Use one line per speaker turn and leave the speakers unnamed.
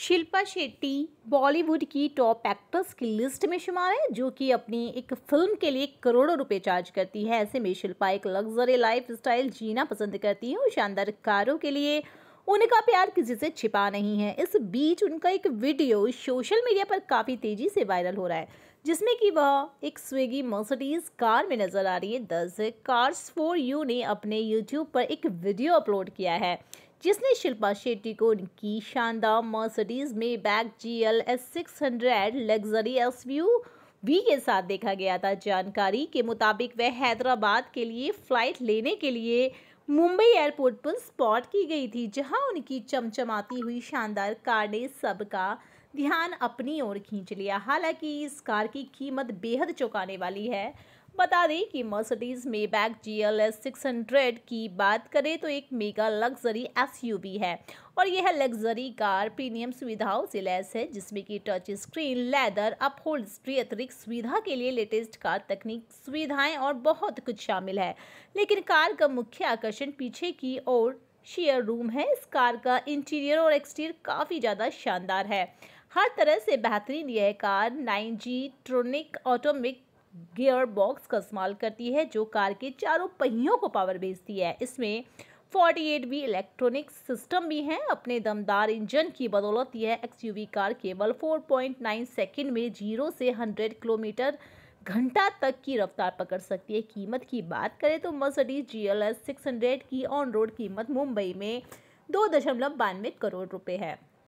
शिल्पा शेट्टी बॉलीवुड की top actress की list में शुमार है जो कि अपनी एक फिल्म के लिए करोड़ों रुपए चार्ज करती है ऐसे में शिल्पा एक लग्जरी लाइफ स्टाइल जीना पसंद करती है और शानदार कारों के लिए उनका प्यार किसी से छिपा नहीं है इस बीच उनका एक वीडियो सोशल मीडिया पर काफ़ी तेज़ी से वायरल हो रहा है जिसमें कि वह एक स्विगी मर्सिडीज कार में नज़र आ रही है दस कार्स फॉर यू ने अपने यूट्यूब पर एक वीडियो अपलोड किया है जिसने शिल्पा शेट्टी को उनकी शानदार मर्सिडीज में बैग G L S six hundred luxury S U V के साथ देखा गया था जानकारी के मुताबिक वह हैदराबाद के लिए फ़्लाइट लेने के लिए मुंबई एयरपोर्ट पर स्पॉट की गई थी जहां उनकी चमचमाती हुई शानदार कार ने सबका ध्यान अपनी ओर खींच लिया हालांकि इस कार की कीमत बेहद चौंकाने वाली है बता दें कि Mercedes Maybach G L S six hundred की बात करें तो एक मेगा लग्जरी एसयूवी है और यह लग्जरी कार प्रीमियम सुविधाओं से लैस है जिसमें कि टच स्क्रीन लेदर अपहोल्स्ट्री अतिरिक्त सुविधा के लिए लेटेस्ट कार तकनीक सुविधाएं और बहुत कुछ शामिल है लेकिन कार का मुख्य आकर्षण पीछे की ओर शेयर रूम है इस कार का इंटीरियर और एक्सटीरियर काफ़ी ज़्यादा शानदार है हर तरह से बेहतरीन यह car nine G tronic automatic gearbox का इस्तेमाल करती है जो कार के चारों पहियों को पावर भेजती है इसमें 48 बी इलेक्ट्रॉनिक सिस्टम भी हैं अपने दमदार इंजन की बदौलत यह एक्सयूवी कार केवल 4.9 सेकेंड में जीरो से 100 किलोमीटर घंटा तक की रफ्तार पकड़ सकती है कीमत की बात करें तो Mercedes G L S six hundred की ऑन रोड कीमत मुंबई में दो दशमलव बानवे करोड़ रुपये है